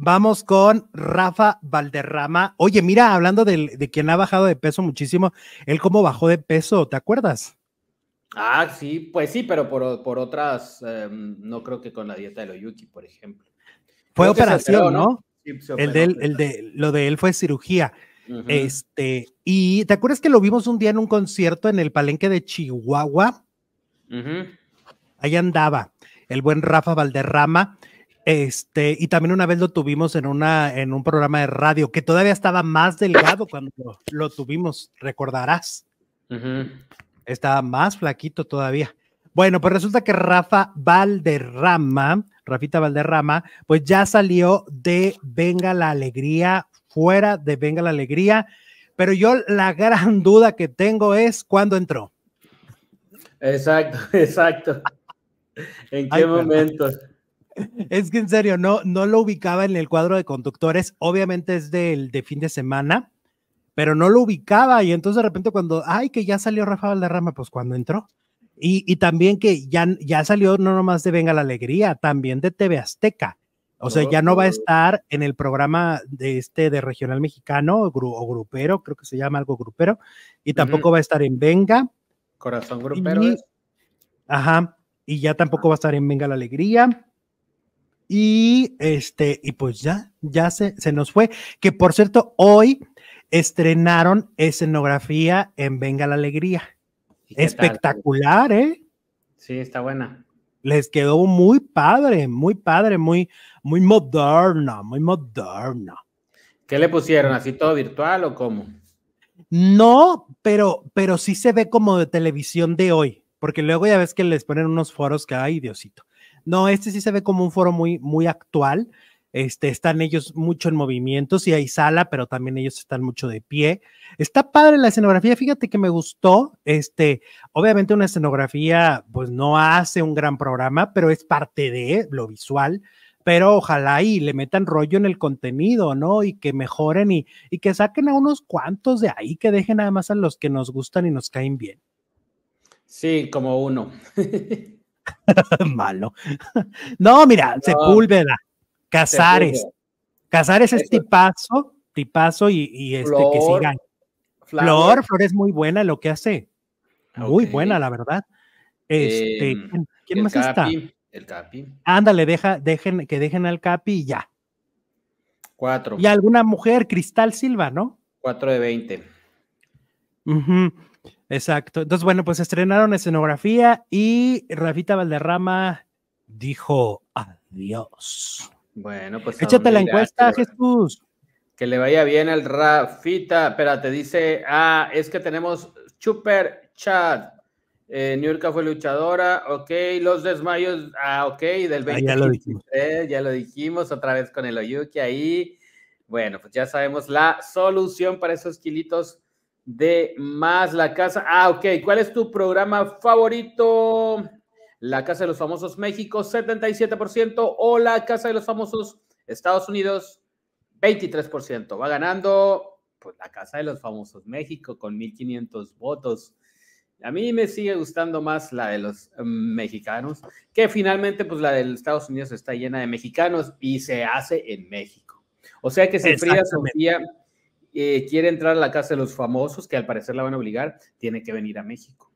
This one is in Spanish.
Vamos con Rafa Valderrama. Oye, mira, hablando de, quien ha bajado de peso muchísimo, él cómo bajó de peso, ¿te acuerdas? Ah, sí, pues sí, pero por, por otras, em, no creo que con la dieta de lo por ejemplo. Fue operación, ¿no? el, de él, el de lo de él fue cirugía. Este, y ¿te acuerdas que lo vimos un día en un concierto en el palenque de Chihuahua? Ahí andaba el buen Rafa Valderrama. Este, y también una vez lo tuvimos en, una, en un programa de radio que todavía estaba más delgado cuando lo, tuvimos, recordarás. Estaba más flaquito todavía. Bueno, pues resulta que Rafa Valderrama, Rafita Valderrama, pues ya salió de Venga la Alegría, fuera de Venga la Alegría, pero yo la gran duda que tengo es cuándo entró. Exacto, exacto. ¿En qué momento? es que en serio, no, no lo ubicaba en el cuadro de conductores. Obviamente es del de fin de semana, pero no lo ubicaba. Y entonces de repente cuando, ay, que ya salió Rafa Valderrama, pues cuando entró. Y, también que ya, ya salió no nomás de Venga la Alegría, también de TV Azteca. O sea, ya no va a oh. estar en el programa de este de Regional Mexicano o, Grupero, creo que se llama algo Grupero, y tampoco va a estar en Venga. Corazón Grupero. ajá, y ya tampoco va a estar en Venga la Alegría. Y este, y pues ya, ya se, se nos fue. Que por cierto, hoy estrenaron escenografía en Venga la Alegría. Espectacular, ¿eh? Sí, está buena. Les quedó muy padre, muy padre, muy, muy moderna, muy moderna. ¿Qué le pusieron? ¿Así todo virtual o cómo? No, pero, pero sí se ve como de televisión de hoy, porque luego ya ves que les ponen unos foros que, hay Diosito. No, este sí se ve como un foro muy, muy actual. Este, están ellos mucho en movimiento, sí hay sala, pero también ellos están mucho de pie. Está padre la escenografía, fíjate que me gustó, este, obviamente una escenografía pues no hace un gran programa, pero es parte de lo visual, pero ojalá y le metan rollo en el contenido, ¿no? Y que mejoren y, y que saquen a unos cuantos de ahí, que dejen nada más a los que nos gustan y nos caen bien. Sí, como uno. Malo. no, mira, Sepúlveda, Casares. Casares es tipazo, tipazo y, este que sigan. Flor, Flor, es muy buena lo que hace. Ah, muy buena, la verdad. Este, em, ¿quién, más está? El Capi. Ándale, deja, dejen, que dejen al Capi y ya. Cuatro. Y alguna mujer, Cristal Silva, ¿no? Cuatro de veinte. Uh Exacto. Entonces, bueno, pues estrenaron escenografía y Rafita Valderrama dijo adiós. Bueno, pues. Échate la encuesta, Jesús. Que le vaya bien al Rafita. Espérate, dice, ah, es que tenemos Super Chat. Eh, Niurka fue luchadora, ok. Los desmayos, ah, ok, del 20. Ah, ya, lo dijimos. ya lo dijimos, otra vez con el Oyuki ahí. Bueno, pues ya sabemos la solución para esos kilitos de Más la Casa. Ah, ok. ¿Cuál es tu programa favorito? La Casa de los Famosos México, 77%, o La Casa de los Famosos Estados Unidos, 23%. Va ganando pues, La Casa de los Famosos México con 1.500 votos. A mí me sigue gustando más la de los mm, mexicanos, que finalmente pues la de Estados Unidos está llena de mexicanos y se hace en México. O sea que si Frida Sofía eh, quiere entrar a la casa de los famosos, que al parecer la van a obligar, tiene que venir a México.